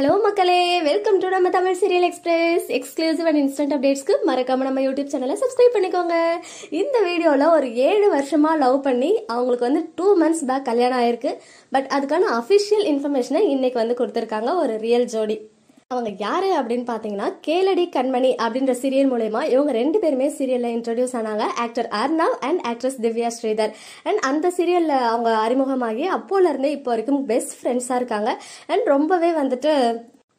hello மக்களே welcome to நம்ம Tamil serial express exclusive and instant அப்டேட்ஸ்க்கு மறக்காம நம்ம யூடியூப் சேனலை சப்ஸ்கிரைப் பண்ணிக்கோங்க இந்த வீடியோவில் ஒரு ஏழு வருஷமா லவ் பண்ணி அவங்களுக்கு வந்து டூ மந்த்ஸ் பேக் கல்யாணம் ஆயிருக்கு பட் அதுக்கான அஃபிஷியல் இன்ஃபர்மேஷனை இன்னைக்கு வந்து கொடுத்துருக்காங்க ஒரு ரியல் ஜோடி அவங்க யாரு அப்படின்னு பாத்தீங்கன்னா கேளடி கண்மணி அப்படின்ற சீரியல் மூலயமா இவங்க ரெண்டு பேருமே சீரியல்ல இன்ட்ரடியூஸ் ஆனாங்க actor Arnav and actress Divya Sridhar and அந்த சீரியல்ல அவங்க அறிமுகமாகி அப்போல இருந்து இப்போ வரைக்கும் பெஸ்ட் ஃப்ரெண்ட்ஸா இருக்காங்க அண்ட் ரொம்பவே வந்துட்டு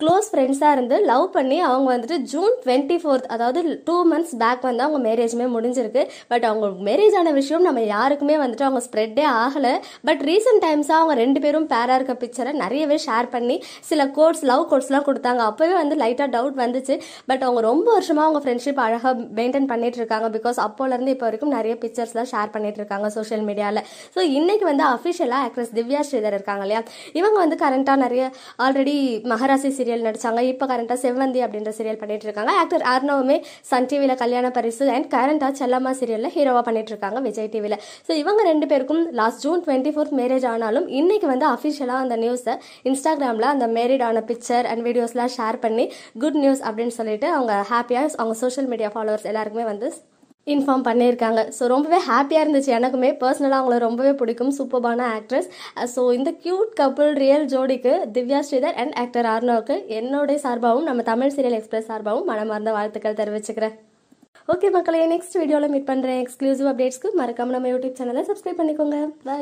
க்ளோஸ் ஃப்ரெண்ட்ஸாக இருந்து லவ் பண்ணி அவங்க வந்துட்டு ஜூன் டுவெண்ட்டி ஃபோர்த் அதாவது டூ மந்த்ஸ் பேக் வந்து அவங்க மேரேஜுமே முடிஞ்சிருக்கு பட் அவங்க மேரேஜ் ஆன விஷயம் நம்ம யாருக்குமே வந்துட்டு அவங்க ஸ்ப்ரெட்டே ஆகலை பட் ரீசெண்ட் டைம்ஸாக அவங்க ரெண்டு பேரும் பேராக இருக்க பிக்சரை நிறையவே ஷேர் பண்ணி சில கோட்ஸ் லவ் கோட்ஸ்லாம் கொடுத்தாங்க அப்போவே வந்து லைட்டாக டவுட் வந்துச்சு பட் அவங்க ரொம்ப வருஷமாக அவங்க ஃப்ரெண்ட்ஷிப் அழகாக மெயின்டைன் பண்ணிட்டு இருக்காங்க பிகாஸ் அப்போலேருந்து இப்போ வரைக்கும் நிறைய பிக்சர்ஸ்லாம் ஷேர் பண்ணிட்டு இருக்காங்க சோஷியல் மீடியாவில் ஸோ இன்னைக்கு வந்து அஃபிஷியலாக ஆக்ட்ரஸ் திவ்யா ஸ்ரீதர் இருக்காங்க இல்லையா இவங்க வந்து கரண்ட்டாக நிறைய ஆல்ரெடி மகராசி சீரியல் சீரியல் நடித்தாங்க இப்போ கரண்ட்டாக செவ்வந்தி அப்படின்ற சீரியல் பண்ணிட்டு இருக்காங்க ஆக்டர் அர்ணவுமே சன் டிவியில் கல்யாண பரிசு அண்ட் கரண்ட்டாக செல்லம்மா சீரியலில் ஹீரோவாக பண்ணிட்டு இருக்காங்க விஜய் டிவியில் ஸோ இவங்க ரெண்டு பேருக்கும் last June twenty fourth marriage ஆனாலும் இன்னைக்கு வந்து அஃபிஷியலாக அந்த நியூஸை இன்ஸ்டாகிராமில் அந்த மேரிட் ஆன பிக்சர் அண்ட் வீடியோஸ்லாம் ஷேர் பண்ணி குட் நியூஸ் அப்படின்னு சொல்லிட்டு அவங்க ஹாப்பியாக அவங்க சோஷியல் மீடியா ஃபாலோவர்ஸ் எல்லாருக்குமே வந்து இன்ஃபார்ம் பண்ணியிருக்காங்க ஸோ ரொம்பவே ஹாப்பியாக இருந்துச்சு எனக்குமே பர்சனலாக அவங்கள ரொம்பவே பிடிக்கும் சூப்பர்பான ஆக்ட்ரஸ் ஸோ uh, இந்த க்யூட் கப்புள் ரியல் ஜோடிக்கு திவ்யா ஸ்ரீதர் அண்ட் ஆக்டர் ஆர்னோவுக்கு என்னுடைய சார்பாகவும் நம்ம தமிழ் சீரியல் எக்ஸ்பிரஸ் சார்பாகவும் மனமார்ந்த வாழ்த்துக்கள் தெரிவிச்சுக்கிறேன் ஓகே மக்களே நெக்ஸ்ட் வீடியோவில் மீட் பண்ணுறேன் எக்ஸ்க்ளூசிவ் அப்டேட்ஸ்க்கு மறக்காமல் நம்ம யூடியூப் சேனலை சப்ஸ்கிரைப் பண்ணிக்கோங்க பாய்